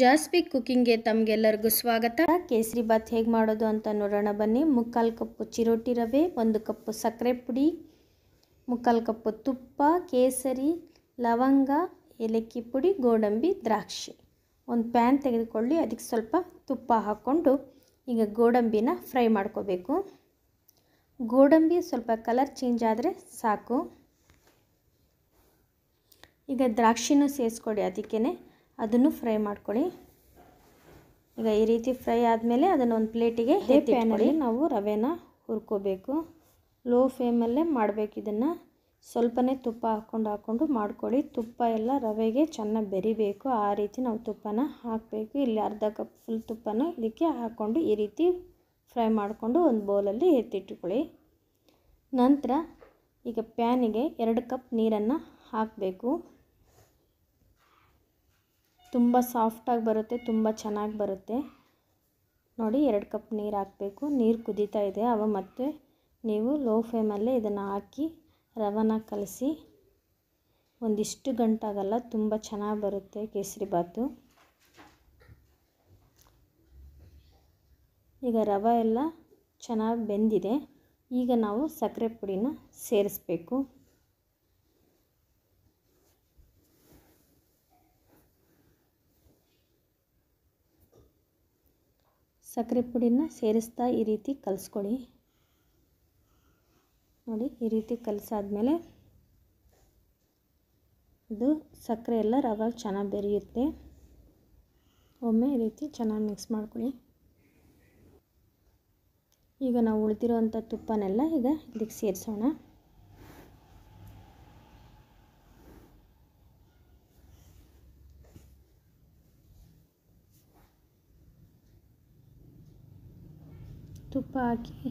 ಜಾಸ್ಪಿ ಕುಕ್ಕಿಂಗ್ಗೆ ತಮಗೆಲ್ಲರಿಗೂ ಸ್ವಾಗತ ಕೇಸರಿ ಬಾತ್ ಹೇಗೆ ಮಾಡೋದು ಅಂತ ನೋಡೋಣ ಬನ್ನಿ ಮುಕ್ಕಾಲು ಕಪ್ಪು ಚಿರೋಟಿ ರವೆ ಒಂದು ಕಪ್ಪು ಸಕ್ಕರೆ ಪುಡಿ ಮುಕ್ಕಾಲು ಕಪ್ಪು ತುಪ್ಪ ಕೇಸರಿ ಲವಂಗ ಏಲಕ್ಕಿ ಪುಡಿ ಗೋಡಂಬಿ ದ್ರಾಕ್ಷಿ ಒಂದು ಪ್ಯಾನ್ ತೆಗೆದುಕೊಳ್ಳಿ ಅದಕ್ಕೆ ಸ್ವಲ್ಪ ತುಪ್ಪ ಹಾಕ್ಕೊಂಡು ಈಗ ಗೋಡಂಬಿನ ಫ್ರೈ ಮಾಡ್ಕೋಬೇಕು ಗೋಡಂಬಿ ಸ್ವಲ್ಪ ಕಲರ್ ಚೇಂಜ್ ಆದರೆ ಸಾಕು ಈಗ ದ್ರಾಕ್ಷಿನೂ ಸೇರಿಸ್ಕೊಡಿ ಅದಕ್ಕೇ ಅದನ್ನು ಫ್ರೈ ಮಾಡ್ಕೊಳ್ಳಿ ಈಗ ಈ ರೀತಿ ಫ್ರೈ ಆದಮೇಲೆ ಅದನ್ನು ಒಂದು ಪ್ಲೇಟಿಗೆ ಮಾಡಿ ನಾವು ರವೆನ ಹುರ್ಕೋಬೇಕು ಲೋ ಫ್ಲೇಮಲ್ಲೇ ಮಾಡಬೇಕು ಇದನ್ನು ಸ್ವಲ್ಪನೇ ತುಪ್ಪ ಹಾಕ್ಕೊಂಡು ಹಾಕ್ಕೊಂಡು ಮಾಡ್ಕೊಳ್ಳಿ ತುಪ್ಪ ಎಲ್ಲ ರವೆಗೆ ಚೆನ್ನಾಗಿ ಬೆರಿಬೇಕು ಆ ರೀತಿ ನಾವು ತುಪ್ಪನ ಹಾಕಬೇಕು ಇಲ್ಲಿ ಅರ್ಧ ಕಪ್ ಫುಲ್ ತುಪ್ಪನ ಇದಕ್ಕೆ ಹಾಕ್ಕೊಂಡು ಈ ರೀತಿ ಫ್ರೈ ಮಾಡಿಕೊಂಡು ಒಂದು ಬೌಲಲ್ಲಿ ಎತ್ತಿಟ್ಕೊಳ್ಳಿ ನಂತರ ಈಗ ಪ್ಯಾನಿಗೆ ಎರಡು ಕಪ್ ನೀರನ್ನು ಹಾಕಬೇಕು ತುಂಬ ಸಾಫ್ಟಾಗಿ ಬರುತ್ತೆ ತುಂಬ ಚೆನ್ನಾಗಿ ಬರುತ್ತೆ ನೋಡಿ ಎರಡು ಕಪ್ ನೀರು ಹಾಕಬೇಕು ನೀರು ಕುದೀತಾ ಇದೆ ಅವ ಮತ್ತೆ ನೀವು ಲೋ ಫ್ಲೇಮಲ್ಲೇ ಇದನ್ನು ಹಾಕಿ ರವನ ಕಲಸಿ ಒಂದಿಷ್ಟು ಗಂಟಾಗಲ್ಲ ತುಂಬ ಚೆನ್ನಾಗಿ ಬರುತ್ತೆ ಕೇಸರಿ ಬಾತು ಈಗ ರವೆ ಎಲ್ಲ ಚೆನ್ನಾಗಿ ಬೆಂದಿದೆ ಈಗ ನಾವು ಸಕ್ಕರೆ ಪುಡಿನ ಸೇರಿಸ್ಬೇಕು ಸಕ್ಕರೆ ಪುಡಿನ ಸೇರಿಸ್ತಾ ಈ ರೀತಿ ಕಲಿಸ್ಕೊಳ್ಳಿ ನೋಡಿ ಈ ರೀತಿ ಕಲಸಾದ್ಮೇಲೆ ಇದು ಸಕ್ಕರೆ ಎಲ್ಲ ರವೆ ಚೆನ್ನಾಗಿ ಬೆರೆಯುತ್ತೆ ಒಮ್ಮೆ ಈ ರೀತಿ ಚೆನ್ನಾಗಿ ಮಿಕ್ಸ್ ಮಾಡ್ಕೊಳ್ಳಿ ಈಗ ನಾವು ಅಂಥ ತುಪ್ಪನೆಲ್ಲ ಈಗ ಇದಕ್ಕೆ ಸೇರಿಸೋಣ ತುಪ್ಪ ಹಾಕಿ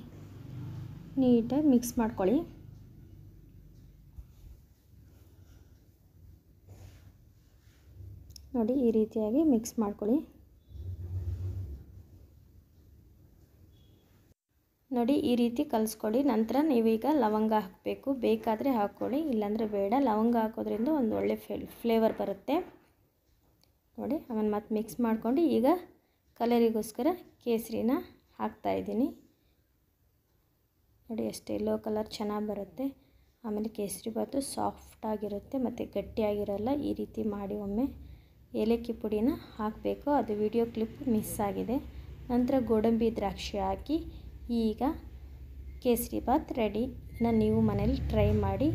ನೀಟಾಗಿ ಮಿಕ್ಸ್ ಮಾಡ್ಕೊಳ್ಳಿ ನೋಡಿ ಈ ರೀತಿಯಾಗಿ ಮಿಕ್ಸ್ ಮಾಡ್ಕೊಳ್ಳಿ ನೋಡಿ ಈ ರೀತಿ ಕಲಿಸ್ಕೊಡಿ ನಂತರ ನೀವೀಗ ಲವಂಗ ಹಾಕಬೇಕು ಬೇಕಾದರೆ ಹಾಕ್ಕೊಳ್ಳಿ ಇಲ್ಲಾಂದರೆ ಬೇಡ ಲವಂಗ ಹಾಕೋದ್ರಿಂದ ಒಂದು ಒಳ್ಳೆ ಫ್ಲೇವರ್ ಬರುತ್ತೆ ನೋಡಿ ಆಮೇಲೆ ಮತ್ತೆ ಮಿಕ್ಸ್ ಮಾಡ್ಕೊಂಡು ಈಗ ಕಲರಿಗೋಸ್ಕರ ಕೇಸರಿನ ಹಾಕ್ತಾಯಿದ್ದೀನಿ ನೋಡಿ ಅಷ್ಟೇ ಎಲ್ಲೋ ಕಲರ್ ಚೆನ್ನಾಗಿ ಬರುತ್ತೆ ಆಮೇಲೆ ಕೇಸರಿ ಸಾಫ್ಟಾಗಿರುತ್ತೆ ಮತ್ತು ಗಟ್ಟಿಯಾಗಿರಲ್ಲ ಈ ರೀತಿ ಮಾಡಿ ಒಮ್ಮೆ ಏಲಕ್ಕಿ ಪುಡಿನ ಹಾಕಬೇಕು ಅದು ವಿಡಿಯೋ ಕ್ಲಿಪ್ ಮಿಸ್ ಆಗಿದೆ ನಂತರ ಗೋಡಂಬಿ ದ್ರಾಕ್ಷಿ ಹಾಕಿ ಈಗ ಕೇಸರಿ ಬಾತ್ ರೆಡಿ ನೀವು ಮನೇಲಿ ಟ್ರೈ ಮಾಡಿ